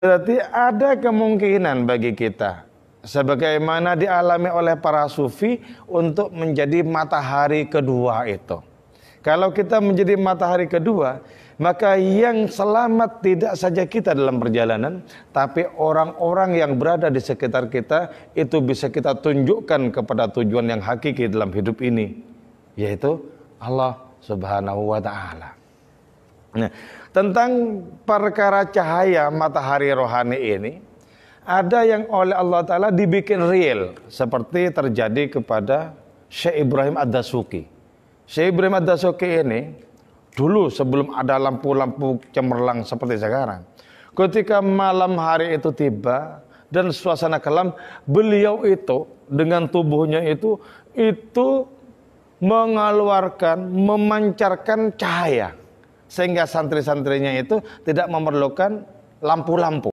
Berarti ada kemungkinan bagi kita sebagaimana dialami oleh para sufi untuk menjadi matahari kedua itu. Kalau kita menjadi matahari kedua, maka yang selamat tidak saja kita dalam perjalanan, tapi orang-orang yang berada di sekitar kita itu bisa kita tunjukkan kepada tujuan yang hakiki dalam hidup ini, yaitu Allah Subhanahu wa taala. Nah, tentang perkara cahaya matahari rohani ini ada yang oleh Allah taala dibikin real seperti terjadi kepada Syekh Ibrahim Ad-Dasuki. Syekh Ibrahim Ad-Dasuki ini dulu sebelum ada lampu-lampu cemerlang seperti sekarang. Ketika malam hari itu tiba dan suasana kelam, beliau itu dengan tubuhnya itu itu mengeluarkan memancarkan cahaya sehingga santri-santrinya itu tidak memerlukan lampu-lampu.